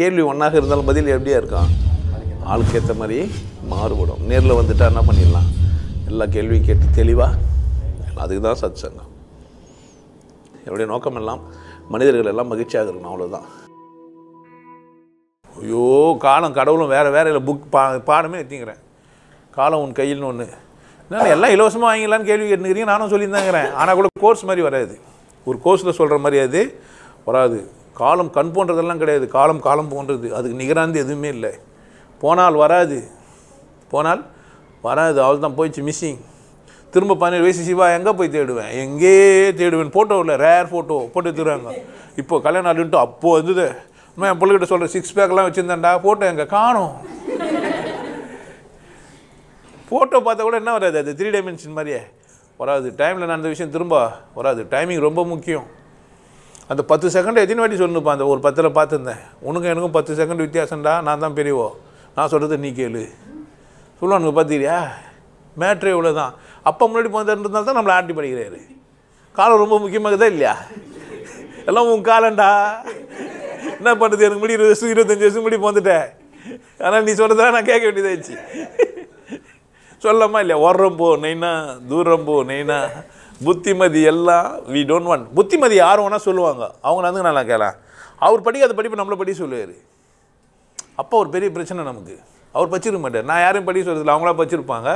கேள்வி ஒன்றாக இருந்தாலும் பதில் எப்படியா இருக்கான் ஆளுக்கு ஏற்ற மாதிரி மாறுபடும் நேரில் வந்துட்டால் என்ன பண்ணிடலாம் எல்லா கேள்வியும் கேட்டு தெளிவாக அதுக்கு தான் சத் சங்கம் என்னுடைய நோக்கம் எல்லாம் மனிதர்கள் எல்லாம் மகிழ்ச்சியாக இருக்கணும் அவ்வளோதான் ஐயோ காலம் கடவுளும் வேறு வேறு இல்லை புக் பா பாடமே எத்திங்கிறேன் காலம் உன் கையில்னு ஒன்று என்ன எல்லாம் இலவசமாக வாங்கிக்கலாம்னு கேள்வி கேட்டுக்கிறீங்க நானும் சொல்லியிருந்தாங்கிறேன் ஆனால் கூட கோர்ஸ் மாதிரி வராது ஒரு கோர்ஸில் சொல்கிற மாதிரி அது வராது காலம் கண் போன்றதெல்லாம் கிடையாது காலம் காலம் போன்றது அதுக்கு நிகராந்து எதுவுமே இல்லை போனால் வராது போனால் வராது அவள் தான் போயிடுச்சு மிஸ்ஸிங் திரும்ப பன்னெண்டு வயசு சிவா எங்கே போய் தேடுவேன் எங்கேயே தேடுவேன் ஃபோட்டோ இல்லை ரேர் ஃபோட்டோ போட்டு எடுத்துருவாங்க இப்போ கல்யாணம் ஆளுன்ட்டு அப்போது வந்தது என் பிள்ளைகிட்ட சொல்கிறேன் சிக்ஸ் பேக்கெலாம் வச்சுருந்தேன்டா ஃபோட்டோ எங்கே காணும் ஃபோட்டோ பார்த்தா கூட என்ன வராது அது த்ரீ டைமென்ஷன் மாதிரியே வராது டைமில் நான் அந்த விஷயம் திரும்ப வராது டைமிங் ரொம்ப முக்கியம் அந்த பத்து செகண்ட் எத்தனை வாட்டி சொல்லணுப்பா அந்த ஒரு பத்தில் பார்த்துருந்தேன் உனக்கும் எனக்கும் பத்து செகண்ட் வித்தியாசம்டா நான் தான் பெரியவோ நான் சொல்கிறது நீ கேளு உனக்கு பார்த்தீரியா மேட்ரு இவ்வளோ தான் அப்போ முன்னாடி போனதுன்றதுனால தான் நம்மளை ஆட்டி படிக்கிறாரு காலம் ரொம்ப தான் இல்லையா எல்லாம் உன் காலண்டா என்ன பண்ணுறது எனக்கு முடி இருபது வருஷம் இருபத்தஞ்சி வருஷம் முடி போந்துட்டேன் ஆனால் நீ சொல்கிறதா நான் கேட்க வேண்டியதாகிடுச்சு சொல்லலாமா இல்லையா ஓடுறம் போ நெய்னா தூரம் போ நெய்னா புத்திமதி எல்லாம் வி டோன்ட் வாண்ட் புத்திமதி யார் வேணால் சொல்லுவாங்க அவங்க வந்து நல்லா கேட்கலாம் அவர் அந்த படிப்பு நம்மளை படி சொல்லுவார் அப்போ ஒரு பெரிய பிரச்சனை நமக்கு அவர் படிச்சிருக்க மாட்டார் நான் யாரையும் படிக்க சொல்கிறதில்ல அவங்களா படிச்சிருப்பாங்க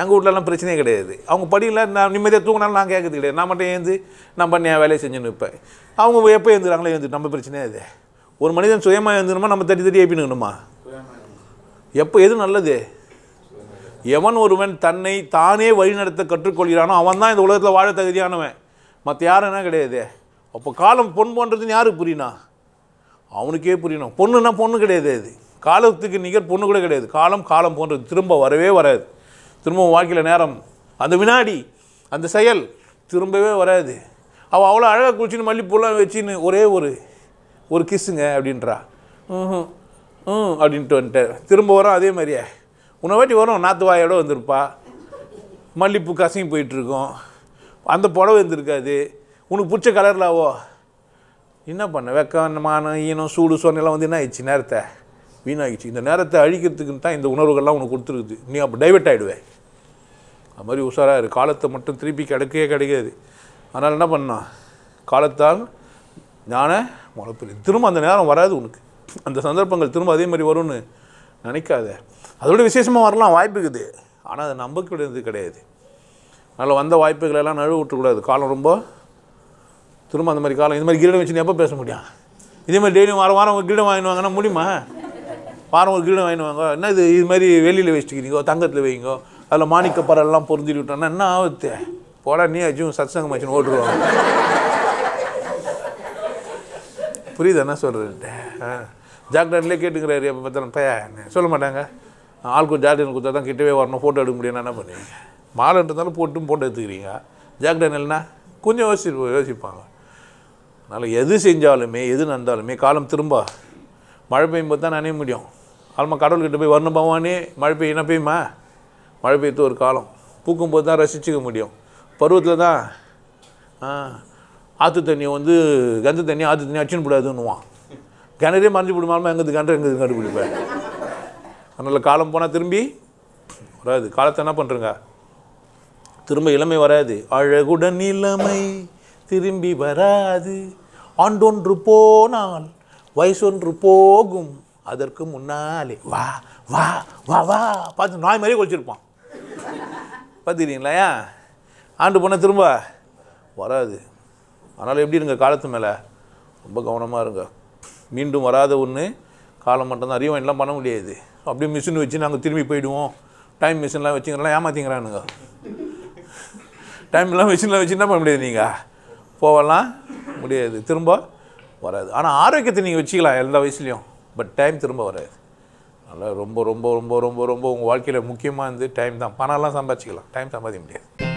எங்கள் வீட்டிலலாம் பிரச்சனையே கிடையாது அவங்க படியில் நான் நிம்மதியாக தூங்கினாலும் நான் கேட்கறது கிடையாது நான் மட்டும் ஏந்து நான் பண்ணி என் வேலையை செஞ்சு நிற்பேன் அவங்க எப்போ ஏந்துக்கிறாங்களோ ஏந்து நம்ம பிரச்சனையே இது ஒரு மனிதன் சுயமாக ஏந்துணுமா நம்ம தட்டி தட்டி ஏப்பினுக்கணுமா எப்போ எது நல்லது எவன் ஒருவன் தன்னை தானே வழிநடத்த கற்றுக்கொள்கிறானோ அவன் தான் இந்த உலகத்தில் வாழ தகுதியானவன் மற்ற யாரும் என்ன கிடையாது அப்போ காலம் பொன் போன்றதுன்னு யாருக்கு புரியணா அவனுக்கே புரியணும் பொண்ணுனா பொண்ணு கிடையாது அது காலத்துக்கு நிகர் பொண்ணு கூட கிடையாது காலம் காலம் போன்றது திரும்ப வரவே வராது திரும்பவும் வாழ்க்கையில் நேரம் அந்த வினாடி அந்த செயல் திரும்பவே வராது அவள் அவ்வளோ அழகாக குளிச்சின்னு மல்லிப்பூலாம் வச்சின்னு ஒரே ஒரு ஒரு கிஸ்ஸுங்க அப்படின்றா ம் ம் அப்படின்ட்டு வந்துட்டு திரும்ப வரோம் அதே மாதிரியே உன வாட்டி வரும் நாத்துவாயோடு வந்திருப்பா மல்லிப்பூ கசங்கி போயிட்டுருக்கோம் அந்த புடவை இருந்திருக்காது உனக்கு பிடிச்ச கலர்லாவோ என்ன பண்ண வெக்கம் மானம் ஈனம் சூடு சொன்னெல்லாம் வந்து என்ன ஆயிடுச்சு நேரத்தை வீணாகிடுச்சு இந்த நேரத்தை அழிக்கிறதுக்குன்னு தான் இந்த உணர்வுகள்லாம் உனக்கு கொடுத்துருக்குது நீ அப்போ டைவெர்ட் ஆகிடுவேன் அது மாதிரி உஷாராக இரு காலத்தை மட்டும் திருப்பி கிடைக்கவே கிடைக்காது அதனால் என்ன பண்ணோம் காலத்தால் ஞான முளப்பில் திரும்ப அந்த நேரம் வராது உனக்கு அந்த சந்தர்ப்பங்கள் திரும்ப அதே மாதிரி வரும்னு நினைக்காத அதோட விசேஷமாக வரலாம் வாய்ப்பு இருக்குது ஆனால் அது நம்பிக்கையுடையது கிடையாது அதனால் வந்த வாய்ப்புகளெல்லாம் நழுவு விட்டுக்கூடாது காலம் ரொம்ப திரும்ப அந்த மாதிரி காலம் இந்த மாதிரி கிரீடம் வச்சு எப்போ பேச முடியும் இதே மாதிரி டெய்லியும் வாரம் வாரம் ஒரு கிரீடம் வாங்கினாங்கன்னா முடியுமா வாரம் ஒரு கிரீடம் வாங்கினாங்க என்ன இது இது மாதிரி வெளியில் வச்சுக்கிறீங்கோ தங்கத்தில் வைங்கோ அதில் மாணிக்க பரல்லாம் பொருந்திட்டு விட்டோம்னா என்ன ஆகுது போடா நீ ஆச்சும் சத்சங்கம் ஆச்சுன்னு ஓட்டுருவாங்க புரியுது என்ன ஆ ஜாக்டன்லேயே கேட்டுக்கிறாரு எப்போ பார்த்தாலும் பையன் சொல்ல மாட்டாங்க ஆளுக்கு ஜாக்டன் கொடுத்தா தான் கிட்டவே வரணும் ஃபோட்டோ எடுக்க முடியும் என்ன பண்ணுவீங்க மாலைன்றதாலும் போட்டும் ஃபோட்டோ எடுத்துக்கிறீங்க இல்லைனா கொஞ்சம் யோசிச்சு யோசிப்பாங்க அதனால் எது செஞ்சாலுமே எது நடந்தாலுமே காலம் திரும்ப மழை பெய்யும் போது தான் நினைய முடியும் ஆல்மா கடவுள்கிட்ட போய் வரணும் பவானே மழை என்ன பெய்யுமா மழை பெய்த்து ஒரு காலம் பூக்கும் போது தான் ரசிச்சுக்க முடியும் பருவத்தில் தான் ஆற்று தண்ணியை வந்து கந்த தண்ணி ஆற்று தண்ணி அடிச்சுன்னு கூடாதுன்னுவான் கிணறே மறைஞ்சு எங்கே எங்கிறது கிணறு எங்கே கண்டுபிடிப்பேன் அதனால் காலம் போனால் திரும்பி வராது காலத்தை என்ன பண்ணுறங்க திரும்ப இளமை வராது அழகுடன் இளமை திரும்பி வராது ஆண்டொன்று போனால் வயசொன்று போகும் அதற்கு முன்னாலே வா வா வா வா பார்த்து நாய் மாதிரியே குளிச்சிருப்பான் பார்த்துக்கிறீங்களா ஆண்டு போனால் திரும்ப வராது அதனால் எப்படி இருங்க காலத்து மேலே ரொம்ப கவனமாக இருங்க மீண்டும் வராத ஒன்று காலம் மட்டும்தான் ரீவைண்ட்லாம் பண்ண முடியாது அப்படியே மிஷின் வச்சு நாங்கள் திரும்பி போயிடுவோம் டைம் மிஷின்லாம் வச்சுங்கிறலாம் ஏமாத்திங்கிறானுங்க டைம்லாம் மிஷினில் வச்சு என்ன பண்ண முடியாது நீங்கள் போகலாம் முடியாது திரும்ப வராது ஆனால் ஆரோக்கியத்தை நீங்கள் வச்சுக்கலாம் எல்லா வயசுலேயும் பட் டைம் திரும்ப வராது அதனால் ரொம்ப ரொம்ப ரொம்ப ரொம்ப ரொம்ப உங்கள் வாழ்க்கையில் முக்கியமாக இருந்து டைம் தான் பணம்லாம் சம்பாதிச்சிக்கலாம் டைம் சம்பாதிக்க முடியாது